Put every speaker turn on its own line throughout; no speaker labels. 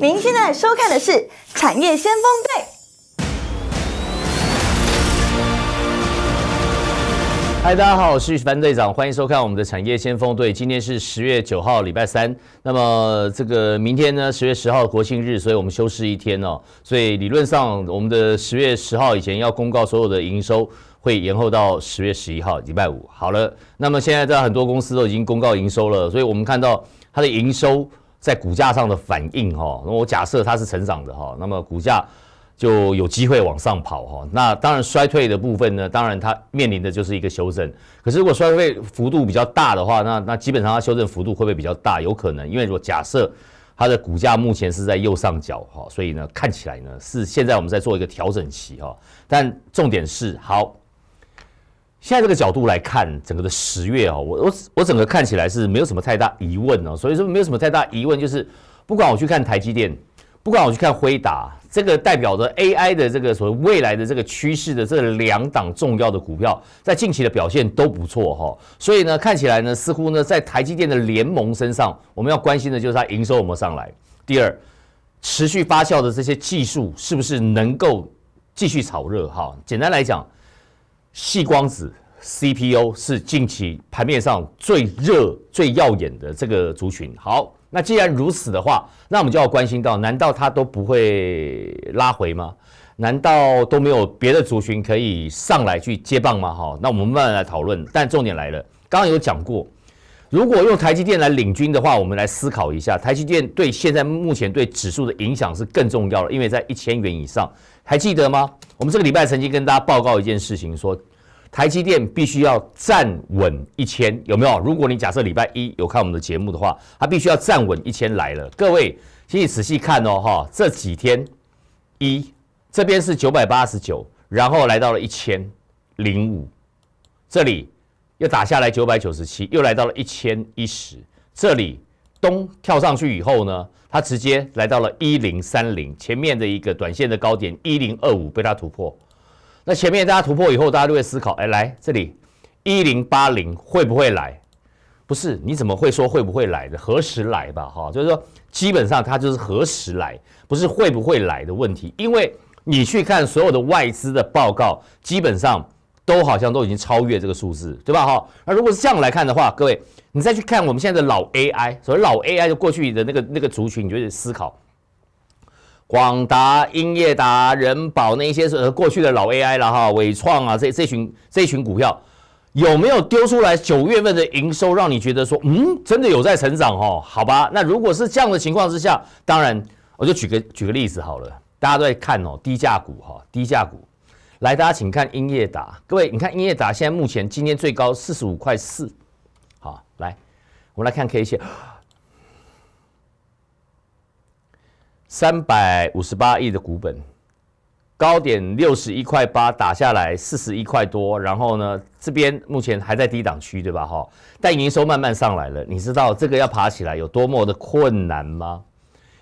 您现在收看的是《产业先锋队》。嗨，大家好，我是范队长，欢迎收看我们的《产业先锋队》。今天是十月九号，礼拜三。那么这个明天呢，十月十号国庆日，所以我们休息一天哦。所以理论上，我们的十月十号以前要公告所有的营收，会延后到十月十一号，礼拜五。好了，那么现在在很多公司都已经公告营收了，所以我们看到它的营收。在股价上的反应，哈，那我假设它是成长的，哈，那么股价就有机会往上跑，哈。那当然衰退的部分呢，当然它面临的就是一个修正。可是如果衰退幅度比较大的话，那那基本上它修正幅度会不会比较大？有可能，因为如果假设它的股价目前是在右上角，哈，所以呢看起来呢是现在我们在做一个调整期，哈。但重点是，好。现在这个角度来看，整个的十月啊，我我我整个看起来是没有什么太大疑问哦，所以说没有什么太大疑问，就是不管我去看台积电，不管我去看辉达，这个代表着 AI 的这个所谓未来的这个趋势的这两档重要的股票，在近期的表现都不错哈，所以呢，看起来呢，似乎呢，在台积电的联盟身上，我们要关心的就是它营收有没有上来，第二，持续发酵的这些技术是不是能够继续炒热哈？简单来讲。细光子 CPU 是近期盘面上最热、最耀眼的这个族群。好，那既然如此的话，那我们就要关心到：难道它都不会拉回吗？难道都没有别的族群可以上来去接棒吗？哈，那我们慢慢来讨论。但重点来了，刚刚有讲过。如果用台积电来领军的话，我们来思考一下，台积电对现在目前对指数的影响是更重要的，因为在一千元以上，还记得吗？我们这个礼拜曾经跟大家报告一件事情，说台积电必须要站稳一千，有没有？如果你假设礼拜一有看我们的节目的话，它必须要站稳一千来了。各位，请你仔细看哦，哈，这几天一这边是九百八十九，然后来到了一千零五，这里。又打下来九百九十七，又来到了一千一十。这里咚跳上去以后呢，它直接来到了一零三零，前面的一个短线的高点一零二五被它突破。那前面大家突破以后，大家就会思考：哎，来这里一零八零会不会来？不是，你怎么会说会不会来的？何时来吧，哈，就是说基本上它就是何时来，不是会不会来的问题。因为你去看所有的外资的报告，基本上。都好像都已经超越这个数字，对吧？哈，那如果是这样来看的话，各位，你再去看我们现在的老 AI，所谓老 AI 就过去的那个那个族群，你就得思考，广达、英业达、人保那一些呃过去的老 AI 了哈，伟创啊这这群这群股票有没有丢出来九月份的营收，让你觉得说，嗯，真的有在成长哦？好吧，那如果是这样的情况之下，当然我就举个举个例子好了，大家都在看哦，低价股哈，低价股。来，大家请看英业达。各位，你看英业达现在目前今天最高四十五块四，好，来，我们来看 K 线，三百五十八亿的股本，高点六十一块八打下来四十一块多，然后呢，这边目前还在低档区对吧？哈，但营收慢慢上来了，你知道这个要爬起来有多么的困难吗？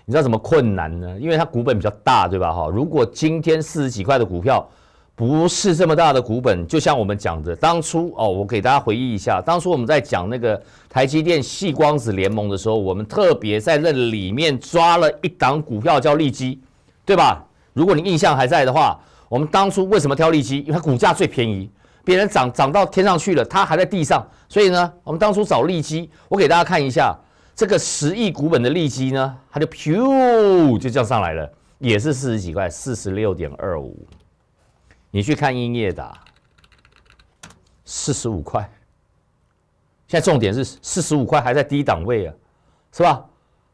你知道什么困难呢？因为它股本比较大对吧？哈，如果今天四十几块的股票，不是这么大的股本，就像我们讲的，当初哦，我给大家回忆一下，当初我们在讲那个台积电细光子联盟的时候，我们特别在那里面抓了一档股票叫利基，对吧？如果你印象还在的话，我们当初为什么挑利基？因为它股价最便宜，别人涨涨到天上去了，它还在地上，所以呢，我们当初找利基。我给大家看一下这个十亿股本的利基呢，它就飘就降上来了，也是四十几块，四十六点二五。你去看英业达，四十五块。现在重点是四十五块还在低档位啊，是吧？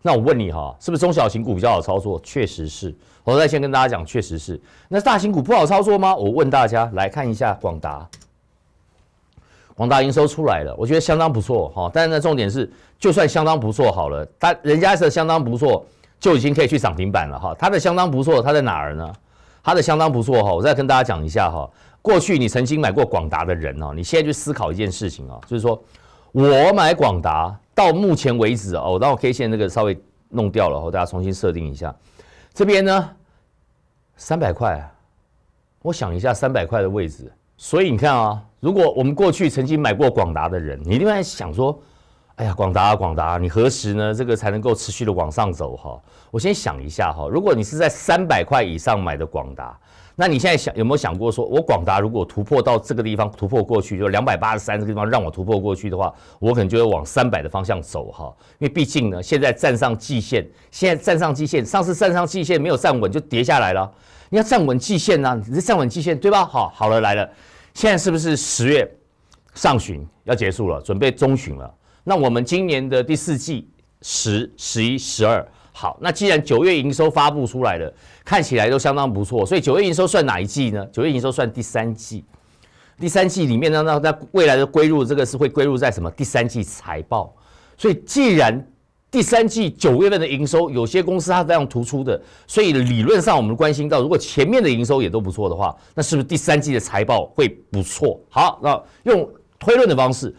那我问你哈，是不是中小型股比较好操作？确实是，我在先跟大家讲，确实是。那大型股不好操作吗？我问大家来看一下广达，广达营收出来了，我觉得相当不错哈。但是呢，重点是就算相当不错好了，它人家是相当不错，就已经可以去涨停板了哈。它的相当不错，它在哪儿呢？它的相当不错哈，我再跟大家讲一下哈。过去你曾经买过广达的人哦，你现在去思考一件事情哦，就是说我买广达到目前为止哦，我把我 K 线那个稍微弄掉了哦，大家重新设定一下。这边呢三百块，我想一下三百块的位置。所以你看啊，如果我们过去曾经买过广达的人，你另外想说。哎呀，广达广达，你何时呢？这个才能够持续的往上走哈？我先想一下哈。如果你是在三百块以上买的广达，那你现在想有没有想过说，我广达如果突破到这个地方，突破过去就两百八十三这个地方，让我突破过去的话，我可能就会往三百的方向走哈。因为毕竟呢，现在站上季线，现在站上季线，上次站上季线没有站稳就跌下来了。你要站稳季线啊，你是站稳季线对吧？好，好了来了，现在是不是十月上旬要结束了，准备中旬了？那我们今年的第四季十、十一、十二，好，那既然九月营收发布出来了，看起来都相当不错，所以九月营收算哪一季呢？九月营收算第三季，第三季里面呢，那那未来的归入这个是会归入在什么第三季财报？所以既然第三季九月份的营收有些公司它非这样突出的，所以理论上我们关心到，如果前面的营收也都不错的话，那是不是第三季的财报会不错？好，那用推论的方式。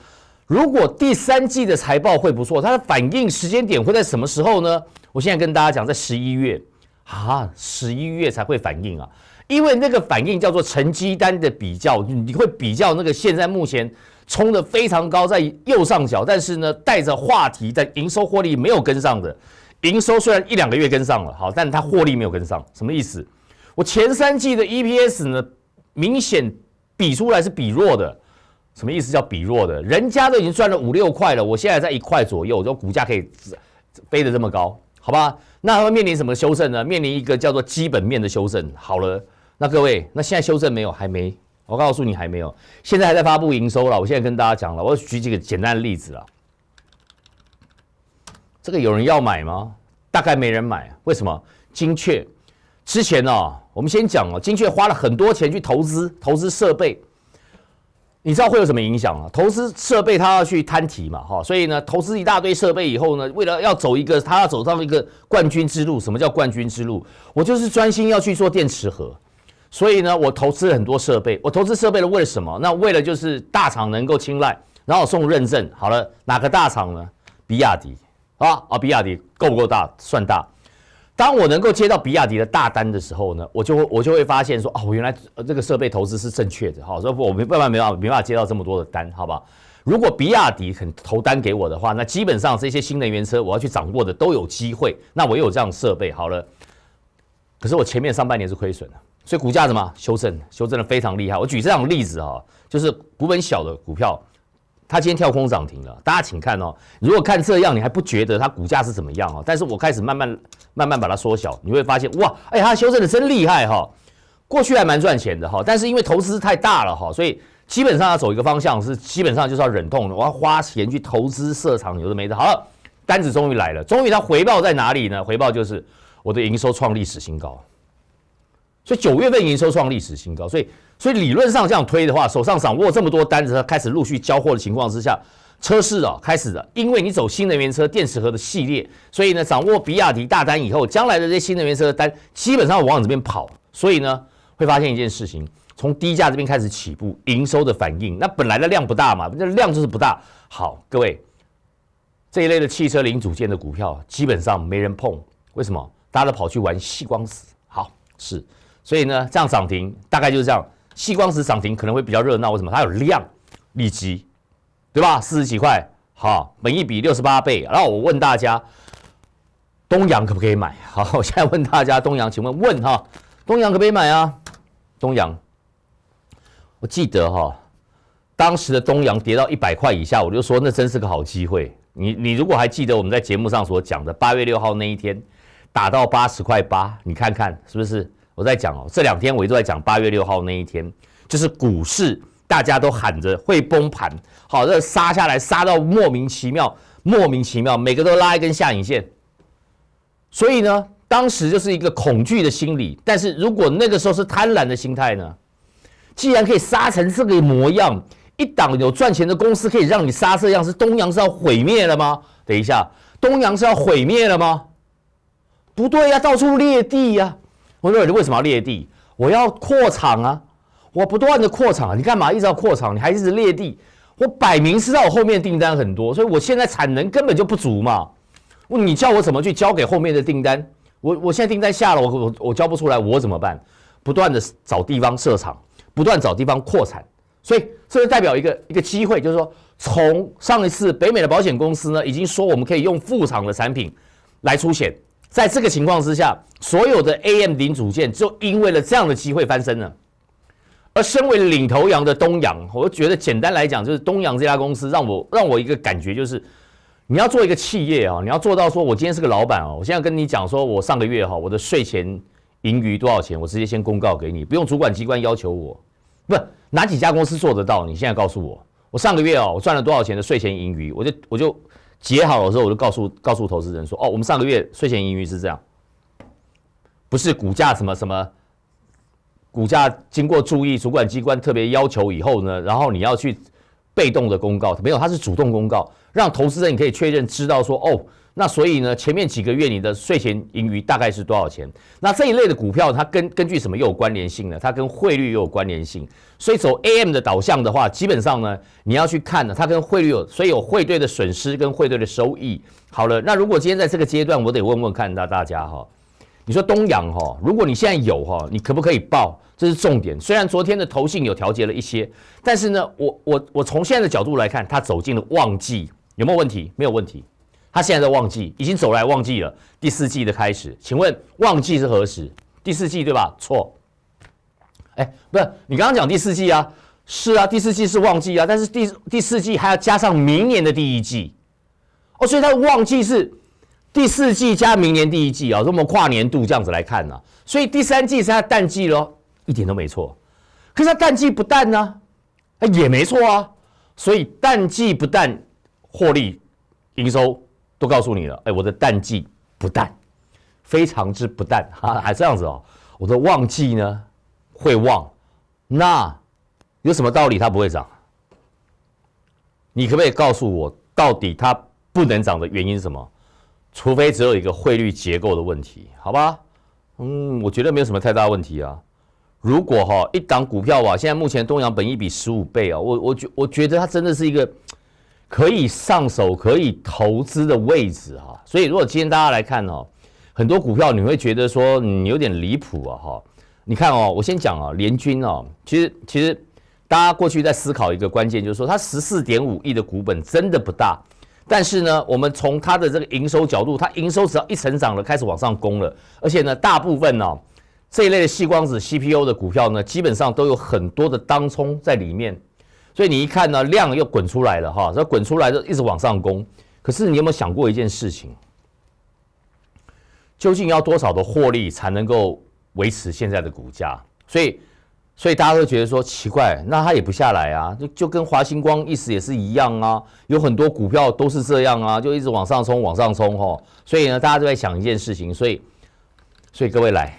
如果第三季的财报会不错，它的反应时间点会在什么时候呢？我现在跟大家讲，在十一月啊，十一月才会反应啊，因为那个反应叫做成绩单的比较，你会比较那个现在目前冲的非常高，在右上角，但是呢，带着话题在营收获利没有跟上的，营收虽然一两个月跟上了，好，但它获利没有跟上，什么意思？我前三季的 EPS 呢，明显比出来是比弱的。什么意思叫比弱的？人家都已经赚了五六块了，我现在在一块左右，就股价可以飞得这么高，好吧？那会面临什么修正呢？面临一个叫做基本面的修正。好了，那各位，那现在修正没有？还没？我告诉你，还没有。现在还在发布营收了。我现在跟大家讲了，我举几个简单的例子啊。这个有人要买吗？大概没人买。为什么？精确之前呢？我们先讲哦，精确花了很多钱去投资投资设备。你知道会有什么影响吗？投资设备，他要去摊体嘛，哈，所以呢，投资一大堆设备以后呢，为了要走一个，他要走上一个冠军之路。什么叫冠军之路？我就是专心要去做电池盒，所以呢，我投资了很多设备。我投资设备了，为了什么？那为了就是大厂能够青睐，然后送认证。好了，哪个大厂呢？比亚迪啊，啊，比亚迪够不够大？算大。当我能够接到比亚迪的大单的时候呢，我就会我就会发现说，哦，原来这个设备投资是正确的，好，说以我没办法，没办法，没办法接到这么多的单，好吧？如果比亚迪肯投单给我的话，那基本上这些新能源车我要去掌握的都有机会，那我有这样设备，好了。可是我前面上半年是亏损的，所以股价怎么修正？修正的非常厉害。我举这样的例子啊，就是股本小的股票。它今天跳空涨停了，大家请看哦。如果看这样，你还不觉得它股价是怎么样哦？但是我开始慢慢慢慢把它缩小，你会发现哇，哎，它修正的真厉害哈。过去还蛮赚钱的哈，但是因为投资太大了哈，所以基本上要走一个方向是基本上就是要忍痛，我要花钱去投资设场，有的没的。好了，单子终于来了，终于它回报在哪里呢？回报就是我的营收创历史新高。所以九月份营收创历史新高，所以所以理论上这样推的话，手上掌握这么多单子，它开始陆续交货的情况之下，车市啊开始的，因为你走新能源车电池盒的系列，所以呢掌握比亚迪大单以后，将来的这些新能源车的单基本上往你这边跑，所以呢会发现一件事情，从低价这边开始起步，营收的反应，那本来的量不大嘛，那量就是不大。好，各位这一类的汽车零组件的股票基本上没人碰，为什么？大家都跑去玩细光死。好，是。所以呢，这样涨停大概就是这样。细光石涨停可能会比较热闹，为什么？它有量，利基，对吧？四十几块，好，每一比六十八倍。然后我问大家，东阳可不可以买？好，我现在问大家，东阳，请问问哈，东阳可不可以买啊？东阳，我记得哈，当时的东阳跌到一百块以下，我就说那真是个好机会。你你如果还记得我们在节目上所讲的，八月六号那一天打到八十块八，你看看是不是？我在讲哦，这两天我一直在讲，八月六号那一天，就是股市大家都喊着会崩盘，好，这杀下来杀到莫名其妙，莫名其妙，每个都拉一根下影线。所以呢，当时就是一个恐惧的心理。但是如果那个时候是贪婪的心态呢？既然可以杀成这个模样，一档有赚钱的公司可以让你杀这样，是东阳是要毁灭了吗？等一下，东阳是要毁灭了吗？不对呀，到处裂地呀。我说你为什么要裂地？我要扩厂啊！我不断的扩厂啊！你干嘛一直要扩厂？你还一直裂地？我摆明是说我后面订单很多，所以我现在产能根本就不足嘛。问你叫我怎么去交给后面的订单？我我现在订单下了，我我我交不出来，我怎么办？不断的找地方设厂，不断找地方扩产，所以这就代表一个一个机会，就是说从上一次北美的保险公司呢，已经说我们可以用副厂的产品来出险。在这个情况之下，所有的 AM 零组件就因为了这样的机会翻身了。而身为领头羊的东洋，我觉得简单来讲，就是东洋这家公司让我让我一个感觉就是，你要做一个企业啊，你要做到说，我今天是个老板啊，我现在跟你讲说，我上个月哈，我的税前盈余多少钱，我直接先公告给你，不用主管机关要求我，不哪几家公司做得到？你现在告诉我，我上个月哦，我赚了多少钱的税前盈余，我就我就。结好的时候，我就告诉告诉投资人说：“哦，我们上个月税前盈余是这样，不是股价什么什么，股价经过注意主管机关特别要求以后呢，然后你要去被动的公告，没有，它是主动公告，让投资人可以确认知道说哦。”那所以呢，前面几个月你的税前盈余大概是多少钱？那这一类的股票，它根根据什么又有关联性呢？它跟汇率又有关联性。所以走 A M 的导向的话，基本上呢，你要去看呢，它跟汇率有，所以有汇兑的损失跟汇兑的收益。好了，那如果今天在这个阶段，我得问问看大大家哈，你说东阳哈，如果你现在有哈，你可不可以报？这是重点。虽然昨天的投信有调节了一些，但是呢，我我我从现在的角度来看，它走进了旺季，有没有问题？没有问题。他现在在旺季，已经走来旺季了。第四季的开始，请问旺季是何时？第四季对吧？错。哎，不是，你刚刚讲第四季啊？是啊，第四季是旺季啊。但是第第四季还要加上明年的第一季，哦，所以它旺季是第四季加明年第一季啊，这么跨年度这样子来看呢。所以第三季是它淡季咯，一点都没错。可是它淡季不淡呢？啊，也没错啊。所以淡季不淡，获利营收。都告诉你了，哎，我的淡季不淡，非常之不淡，哈，还这样子哦。我的旺季呢会旺，那有什么道理它不会涨？你可不可以告诉我，到底它不能涨的原因是什么？除非只有一个汇率结构的问题，好吧？嗯，我觉得没有什么太大问题啊。如果哈一档股票啊，现在目前东阳本一比十五倍啊，我我觉我觉得它真的是一个。可以上手可以投资的位置哈，所以如果今天大家来看哦，很多股票你会觉得说你有点离谱啊哈。你看哦，我先讲哦，联军哦，其实其实大家过去在思考一个关键就是说它十四点五亿的股本真的不大，但是呢，我们从它的这个营收角度，它营收只要一成长了，开始往上攻了，而且呢，大部分呢这一类的细光子 CPU 的股票呢，基本上都有很多的当冲在里面。所以你一看呢，量又滚出来了哈，这滚出来就一直往上攻。可是你有没有想过一件事情？究竟要多少的获利才能够维持现在的股价？所以，所以大家都觉得说奇怪，那它也不下来啊，就就跟华星光意思也是一样啊，有很多股票都是这样啊，就一直往上冲，往上冲哈。所以呢，大家都在想一件事情，所以，所以各位来，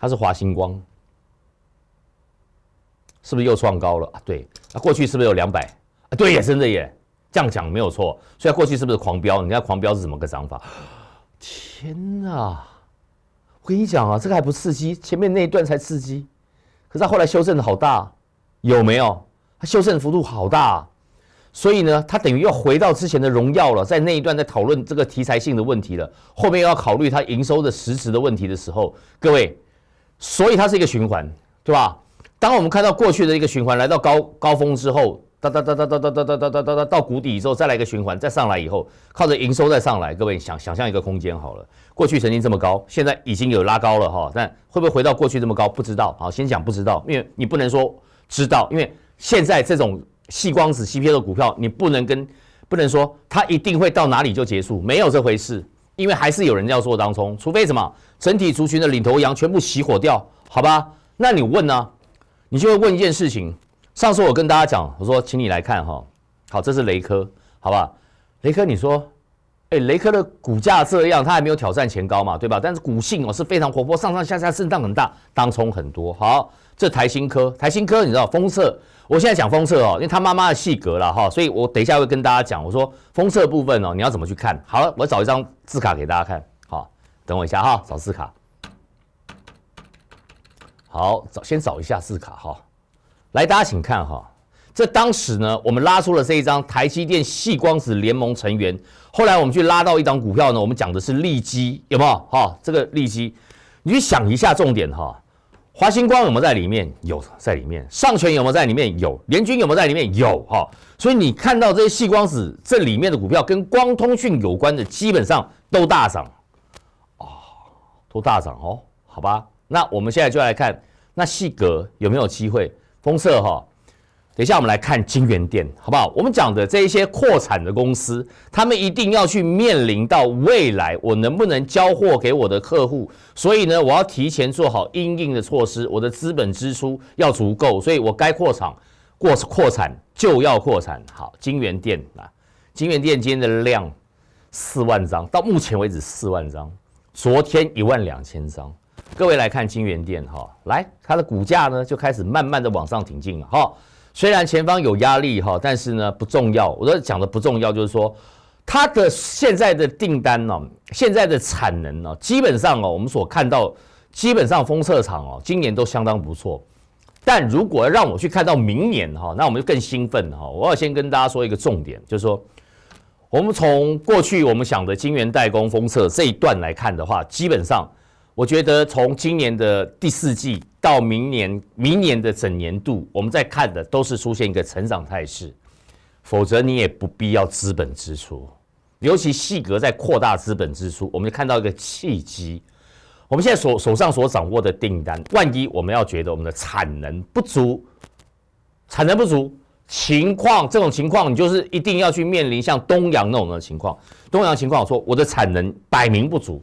它是华星光。是不是又创高了啊？对，那过去是不是有两百啊？对呀，真的耶，这样讲没有错。所以过去是不是狂飙？你看狂飙是怎么个涨法？天哪！我跟你讲啊，这个还不刺激，前面那一段才刺激。可是它后来修正的好大，有没有？它修正幅度好大，所以呢，它等于又回到之前的荣耀了。在那一段在讨论这个题材性的问题了，后面又要考虑它营收的实质的问题的时候，各位，所以它是一个循环，对吧？当我们看到过去的一个循环来到高高峰之后，哒哒哒哒哒哒哒哒哒哒哒到谷底之后，再来一个循环，再上来以后，靠着营收再上来，各位想想象一个空间好了。过去曾经这么高，现在已经有拉高了哈，但会不会回到过去这么高？不知道，好，先讲不知道，因为你不能说知道，因为现在这种细光子 c p u 的股票，你不能跟不能说它一定会到哪里就结束，没有这回事，因为还是有人要做当中，除非什么整体族群的领头羊全部熄火掉，好吧？那你问呢？你就会问一件事情，上次我跟大家讲，我说请你来看哈，好，这是雷科，好吧？雷科，你说，哎，雷科的股价这样，它还没有挑战前高嘛，对吧？但是股性哦是非常活泼，上上下下震荡很大，当冲很多。好，这台新科，台新科，你知道风色，我现在讲风色哦，因为他妈妈的细格了哈，所以我等一下会跟大家讲，我说风色部分哦，你要怎么去看？好，我找一张字卡给大家看，好，等我一下哈，找字卡。好，找先找一下字卡哈，来，大家请看哈。这当时呢，我们拉出了这一张台积电细光子联盟成员。后来我们去拉到一张股票呢，我们讲的是利基，有没有？哈，这个利基，你去想一下重点哈。华星光有没有在里面？有，在里面。上泉有没有在里面？有。联军有没有在里面？有哈。所以你看到这些细光子这里面的股票，跟光通讯有关的，基本上都大涨。哦，都大涨哦，好吧。那我们现在就来看，那细格有没有机会封测哈？等一下我们来看金源店好不好？我们讲的这一些扩产的公司，他们一定要去面临到未来，我能不能交货给我的客户？所以呢，我要提前做好应应的措施，我的资本支出要足够，所以我该扩厂过扩产就要扩产。好，金源店啊，金源店今天的量四万张，到目前为止四万张，昨天一万两千张。各位来看金源店哈，来它的股价呢就开始慢慢的往上挺进了哈，虽然前方有压力哈，但是呢不重要。我都讲的不重要，就是说它的现在的订单呢，现在的产能呢，基本上哦，我们所看到基本上封测厂哦，今年都相当不错。但如果要让我去看到明年哈，那我们就更兴奋哈。我要先跟大家说一个重点，就是说我们从过去我们想的金元代工封测这一段来看的话，基本上。我觉得从今年的第四季到明年，明年的整年度，我们在看的都是出现一个成长态势，否则你也不必要资本支出。尤其细格在扩大资本支出，我们就看到一个契机。我们现在手手上所掌握的订单，万一我们要觉得我们的产能不足，产能不足情况，这种情况你就是一定要去面临像东阳那种的情况。东阳情况，说我的产能摆明不足。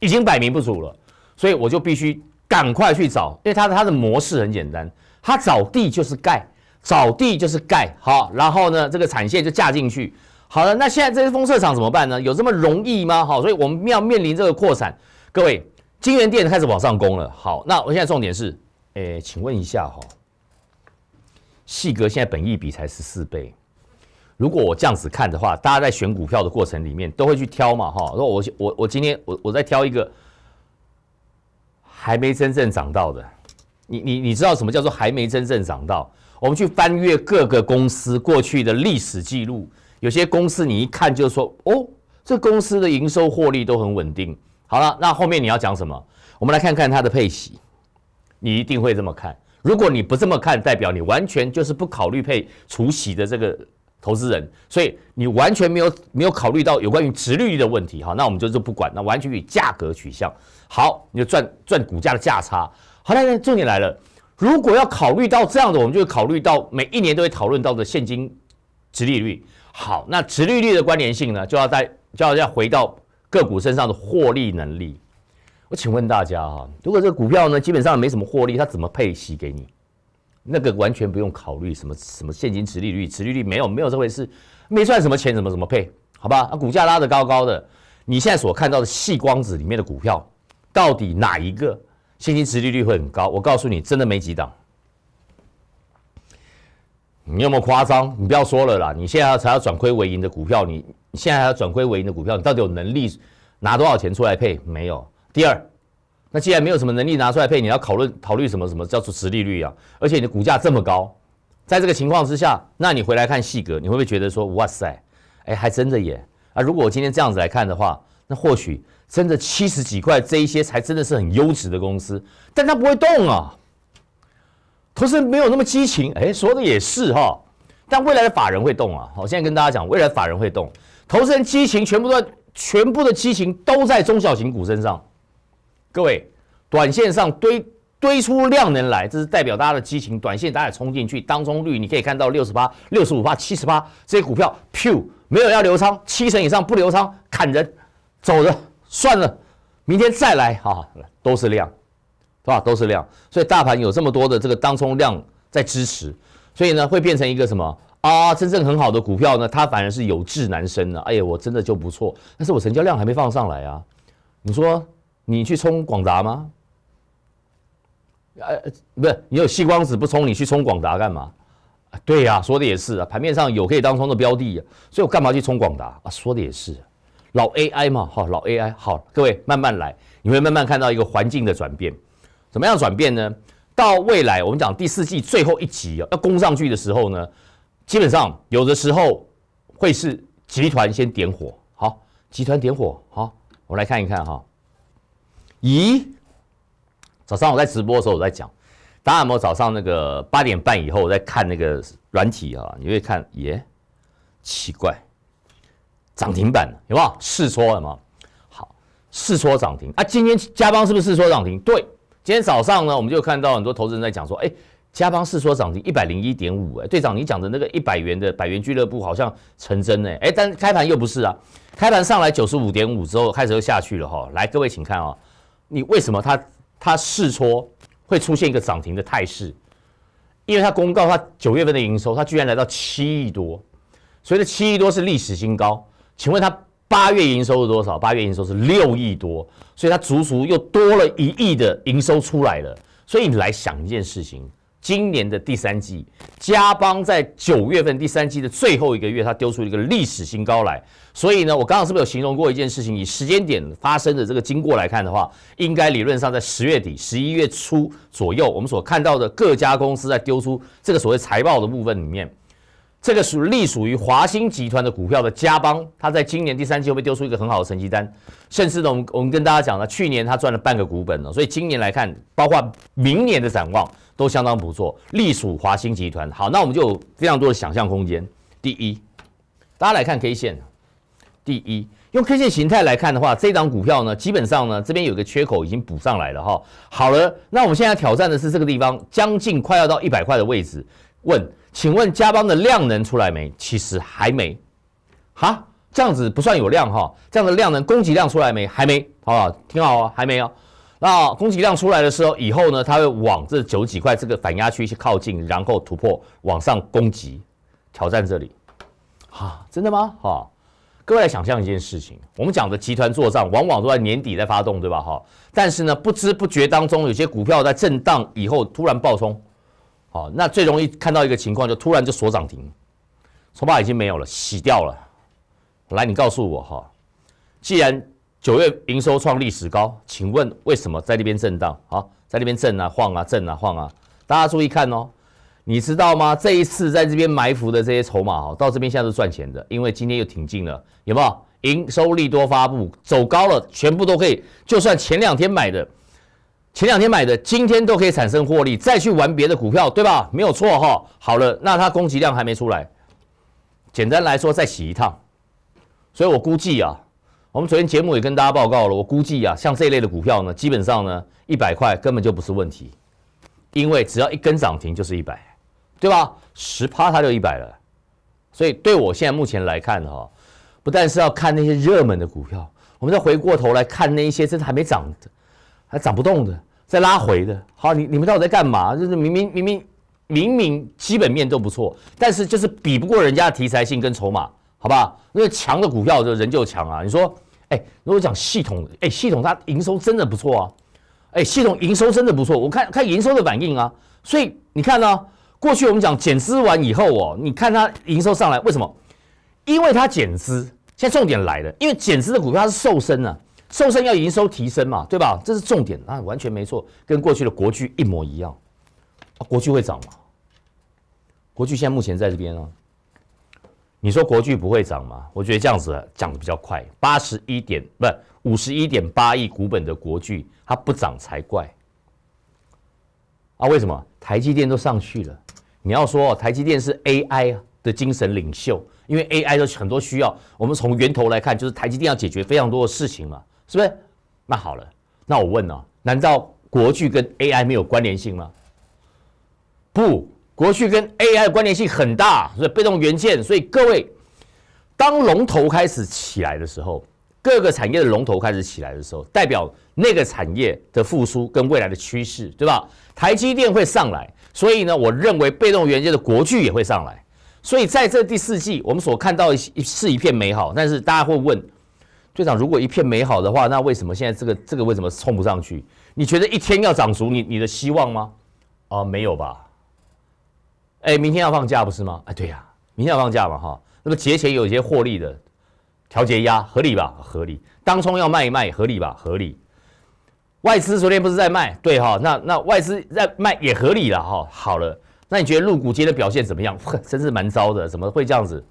已经百明不足了，所以我就必须赶快去找，因为它它的模式很简单，它找地就是盖，找地就是盖，好，然后呢，这个产线就架进去，好了，那现在这些封车厂怎么办呢？有这么容易吗？好，所以我们要面临这个扩产，各位，金源店开始往上攻了，好，那我现在重点是，诶，请问一下哈，细格现在本益比才十四倍。如果我这样子看的话，大家在选股票的过程里面都会去挑嘛，哈，说我我我今天我我在挑一个还没真正涨到的，你你你知道什么叫做还没真正涨到？我们去翻阅各个公司过去的历史记录，有些公司你一看就说，哦，这公司的营收获利都很稳定。好了，那后面你要讲什么？我们来看看它的配息，你一定会这么看。如果你不这么看，代表你完全就是不考虑配除息的这个。投资人，所以你完全没有没有考虑到有关于殖利率的问题，哈，那我们就就不管，那完全以价格取向，好，你就赚赚股价的价差。好那重点来了，如果要考虑到这样的，我们就考虑到每一年都会讨论到的现金殖利率。好，那殖利率的关联性呢，就要在就要要回到个股身上的获利能力。我请问大家哈，如果这个股票呢基本上没什么获利，它怎么配息给你？那个完全不用考虑什么什么现金持利率、持利率没有没有这回事，没赚什么钱怎么怎么配？好吧，啊股价拉得高高的，你现在所看到的细光子里面的股票，到底哪一个现金持利率会很高？我告诉你，真的没几档。你有没有夸张？你不要说了啦，你现在才要转亏为盈的股票，你你现在还要转亏为盈的股票，你到底有能力拿多少钱出来配？没有。第二。那既然没有什么能力拿出来配，你要考虑考虑什么什么叫做实利率啊？而且你的股价这么高，在这个情况之下，那你回来看细格，你会不会觉得说哇塞，哎还真的耶？啊？如果我今天这样子来看的话，那或许真的七十几块这一些才真的是很优质的公司，但它不会动啊。投资人没有那么激情，哎说的也是哈。但未来的法人会动啊！我现在跟大家讲，未来的法人会动，投资人激情全部都全部的激情都在中小型股身上。各位，短线上堆堆出量能来，这是代表大家的激情。短线大家冲进去，当中率你可以看到六十八、六十五八、七十八这些股票，p u 没有要留仓，七成以上不留仓，砍人，走的算了，明天再来啊，都是量，对吧？都是量，所以大盘有这么多的这个当冲量在支持，所以呢会变成一个什么啊？真正很好的股票呢，它反而是有志难伸啊。哎呀，我真的就不错，但是我成交量还没放上来啊，你说？你去冲广达吗？呃，不是，你有细光子不冲，你去冲广达干嘛？对呀，说的也是啊。盘面上有可以当冲的标的，所以我干嘛去冲广达啊？说的也是，老 AI 嘛，哈，老 AI。好，各位慢慢来，你会慢慢看到一个环境的转变。怎么样转变呢？到未来我们讲第四季最后一集啊，要攻上去的时候呢，基本上有的时候会是集团先点火，好，集团点火，好，我们来看一看哈。咦？早上我在直播的时候，我在讲，大家有没有早上那个八点半以后在看那个软体啊？你会看耶？奇怪，涨停板有没有试错了吗？好，试错涨停啊！今天加邦是不是试错涨停？对，今天早上呢，我们就看到很多投资人在讲说，哎，加邦试错涨停一百零一点五哎，队长你讲的那个一百元的百元俱乐部好像成真呢，哎，但开盘又不是啊，开盘上来九十五点五之后开始又下去了哈。来，各位请看哦。你为什么他他试错会出现一个涨停的态势？因为他公告他九月份的营收，他居然来到七亿多，所以这七亿多是历史新高。请问他八月营收是多少？八月营收是六亿多，所以它足足又多了一亿的营收出来了。所以你来想一件事情。今年的第三季，加邦在九月份第三季的最后一个月，它丢出一个历史新高来。所以呢，我刚刚是不是有形容过一件事情？以时间点发生的这个经过来看的话，应该理论上在十月底、十一月初左右，我们所看到的各家公司在丢出这个所谓财报的部分里面。这个属隶属于华兴集团的股票的嘉邦，它在今年第三季会丢出一个很好的成绩单，甚至呢，我们我们跟大家讲了，去年它赚了半个股本了，所以今年来看，包括明年的展望都相当不错。隶属华兴集团，好，那我们就非常多的想象空间。第一，大家来看 K 线，第一，用 K 线形态来看的话，这档股票呢，基本上呢，这边有个缺口已经补上来了哈。好了，那我们现在挑战的是这个地方，将近快要到一百块的位置，问。请问加邦的量能出来没？其实还没，哈，这样子不算有量哈。这样的量能供给量出来没？还没，好不好？挺好啊，还没有。那供给量出来的时候，以后呢，它会往这九几块这个反压区去靠近，然后突破往上攻击，挑战这里。哈，真的吗？哈，各位来想象一件事情，我们讲的集团作战往往都在年底在发动，对吧？哈，但是呢，不知不觉当中，有些股票在震荡以后突然暴冲。好，那最容易看到一个情况，就突然就锁涨停，筹码已经没有了，洗掉了。来，你告诉我哈，既然九月营收创历史高，请问为什么在那边震荡？好，在那边震啊晃啊震啊晃啊。大家注意看哦，你知道吗？这一次在这边埋伏的这些筹码哦，到这边现在是赚钱的，因为今天又挺进了。有没有营收利多发布，走高了，全部都可以，就算前两天买的。前两天买的，今天都可以产生获利，再去玩别的股票，对吧？没有错哈。好了，那它供给量还没出来，简单来说再洗一趟。所以我估计啊，我们昨天节目也跟大家报告了，我估计啊，像这类的股票呢，基本上呢，一百块根本就不是问题，因为只要一根涨停就是一百，对吧？十趴它就一百了。所以对我现在目前来看哈，不但是要看那些热门的股票，我们再回过头来看那一些真的还没涨。还涨不动的，在拉回的。好，你你们到底在干嘛？就是明明明明明明基本面都不错，但是就是比不过人家的题材性跟筹码，好吧？因为强的股票就人就强啊。你说，哎，如果讲系统，哎，系统它营收真的不错啊，哎，系统营收真的不错。我看看营收的反应啊。所以你看呢，过去我们讲减资完以后哦，你看它营收上来，为什么？因为它减资。现在重点来了，因为减资的股票它是瘦身啊。瘦身要营收提升嘛，对吧？这是重点啊，完全没错，跟过去的国巨一模一样。国巨会涨吗？国巨现在目前在这边啊，你说国巨不会涨吗？我觉得这样子讲的比较快，八十一点不是五十一点八亿股本的国巨，它不涨才怪啊！为什么？台积电都上去了，你要说台积电是 AI 的精神领袖，因为 AI 的很多需要，我们从源头来看，就是台积电要解决非常多的事情嘛。是不是？那好了，那我问哦，难道国巨跟 AI 没有关联性吗？不，国巨跟 AI 的关联性很大。所以被动元件，所以各位，当龙头开始起来的时候，各个产业的龙头开始起来的时候，代表那个产业的复苏跟未来的趋势，对吧？台积电会上来，所以呢，我认为被动元件的国巨也会上来。所以在这第四季，我们所看到的是一片美好，但是大家会问。队长，如果一片美好的话，那为什么现在这个这个为什么冲不上去？你觉得一天要涨足你你的希望吗？啊，没有吧？哎，明天要放假不是吗？哎，对呀，明天要放假嘛哈。那么节前有一些获利的调节压，合理吧？合理。当冲要卖一卖，合理吧？合理。外资昨天不是在卖？对哈，那那外资在卖也合理了哈。好了，那你觉得入股街的表现怎么样？真是蛮糟的，怎么会这样子？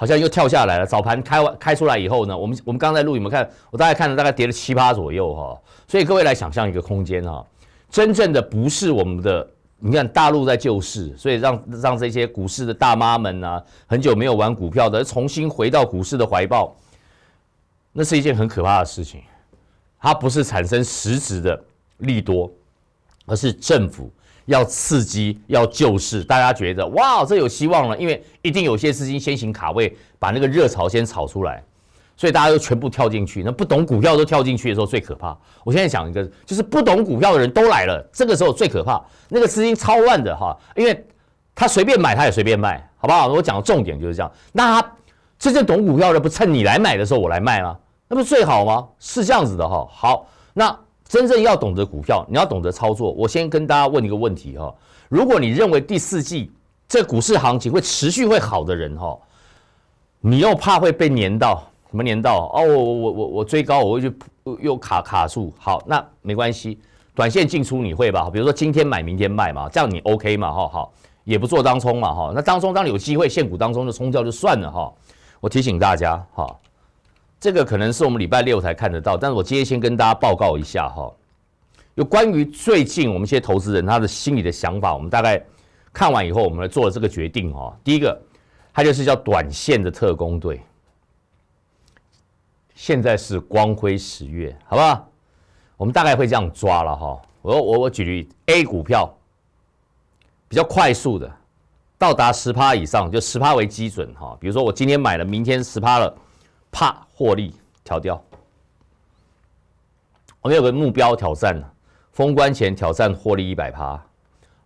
好像又跳下来了。早盘开完开出来以后呢，我们我们刚才录你们看？我大概看了，大概跌了七八左右哈。所以各位来想象一个空间哈，真正的不是我们的，你看大陆在救市，所以让让这些股市的大妈们啊，很久没有玩股票的，重新回到股市的怀抱，那是一件很可怕的事情。它不是产生实质的利多，而是政府。要刺激，要救市，大家觉得哇，这有希望了，因为一定有些资金先行卡位，把那个热潮先炒出来，所以大家都全部跳进去。那不懂股票都跳进去的时候最可怕。我现在想一个，就是不懂股票的人都来了，这个时候最可怕。那个资金超万的哈，因为他随便买他也随便卖，好不好？我讲的重点就是这样。那真正懂股票的不趁你来买的时候我来卖吗？那不是最好吗？是这样子的哈。好，那。真正要懂得股票，你要懂得操作。我先跟大家问一个问题哈，如果你认为第四季这股市行情会持续会好的人哈，你又怕会被粘到什么粘到哦我我我我追高我会去又卡卡住，好那没关系，短线进出你会吧？比如说今天买明天卖嘛，这样你 OK 嘛哈好，也不做当冲嘛哈，那当冲当你有机会现股当中就冲掉就算了哈。我提醒大家哈。这个可能是我们礼拜六才看得到，但是我今天先跟大家报告一下哈，有关于最近我们一些投资人他的心里的想法，我们大概看完以后，我们做了这个决定哦。第一个，它就是叫短线的特工队，现在是光辉十月，好不好？我们大概会这样抓了哈。我我我举例 A 股票，比较快速的到达十趴以上，就十趴为基准哈。比如说我今天买了，明天十趴了。怕获利调掉，我们有个目标挑战封关前挑战获利一百趴，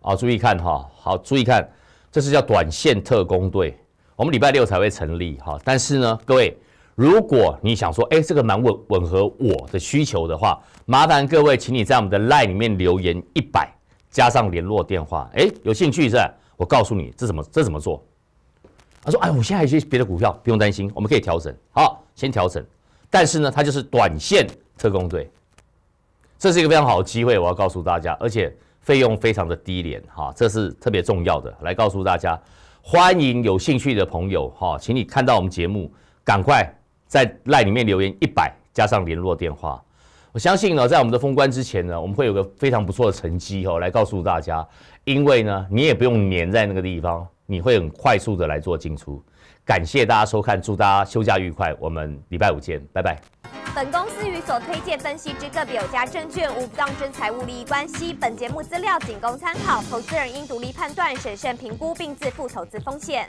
啊，注意看哈，好，注意看，这是叫短线特工队，我们礼拜六才会成立哈，但是呢，各位，如果你想说，哎，这个蛮吻吻合我的需求的话，麻烦各位，请你在我们的 Line 里面留言一百，加上联络电话，哎，有兴趣是？我告诉你，这怎么这怎么做？他说：“哎，我现在有些别的股票，不用担心，我们可以调整。好，先调整。但是呢，它就是短线特工队，这是一个非常好的机会，我要告诉大家，而且费用非常的低廉，哈，这是特别重要的。来告诉大家，欢迎有兴趣的朋友，哈，请你看到我们节目，赶快在赖里面留言一百加上联络电话。我相信呢，在我们的封关之前呢，我们会有个非常不错的成绩哈，来告诉大家，因为呢，你也不用黏在那个地方。”你会很快速的来做进出，感谢大家收看，祝大家休假愉快，我们礼拜五见，拜拜。本公司与所推荐分析之个别有价证券无不当之财务利益关系，本节目资料仅供参考，投资人应独立判断、审慎评估并自负投资风险。